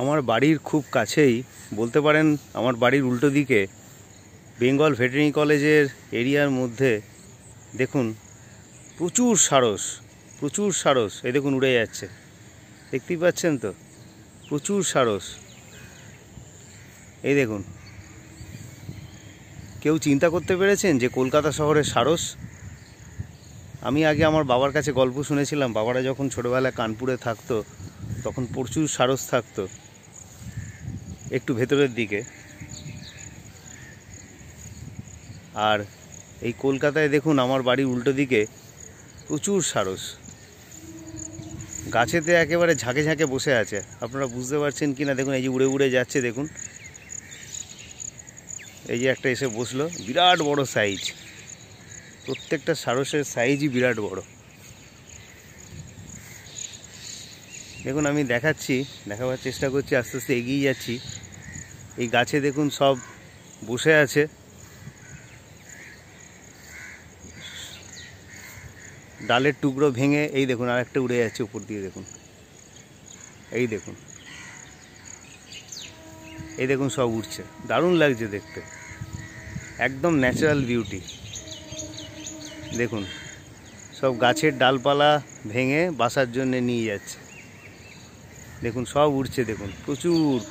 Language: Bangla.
আমার বাড়ির খুব কাছেই বলতে পারেন আমার বাড়ির উল্টো দিকে বেঙ্গল ভেটেরি কলেজের এরিয়ার মধ্যে দেখুন প্রচুর সারস প্রচুর সারস এই দেখুন উড়ে যাচ্ছে দেখতেই পাচ্ছেন তো প্রচুর সারস এই দেখুন কেউ চিন্তা করতে পেরেছেন যে কলকাতা শহরের সারস আমি আগে আমার বাবার কাছে গল্প শুনেছিলাম বাবারা যখন ছোটোবেলায় কানপুরে থাকতো তখন প্রচুর সারস থাকতো একটু ভেতরের দিকে আর এই কলকাতায় দেখুন আমার বাড়ির উল্টো দিকে প্রচুর সারস গাছেতে একেবারে ঝাঁকে ঝাঁকে বসে আছে আপনারা বুঝতে পারছেন কি না দেখুন এই যে উড়ে উড়ে যাচ্ছে দেখুন এই যে একটা এসে বসলো বিরাট বড় সাইজ প্রত্যেকটা সারসের সাইজই বিরাট বড় দেখুন আমি দেখাচ্ছি দেখাবার চেষ্টা করছি আস্তে আস্তে এগিয়ে যাচ্ছি এই গাছে দেখুন সব বসে আছে ডালের টুকরো ভেঙে এই দেখুন আর একটা উড়ে যাচ্ছে উপর দিয়ে দেখুন এই দেখুন এই দেখুন সব উঠছে দারুণ লাগছে দেখতে একদম ন্যাচারাল বিউটি দেখুন সব গাছের ডালপালা ভেঙে বাসার জন্য নিয়ে যাচ্ছে দেখুন সব উড়ছে দেখুন প্রচুর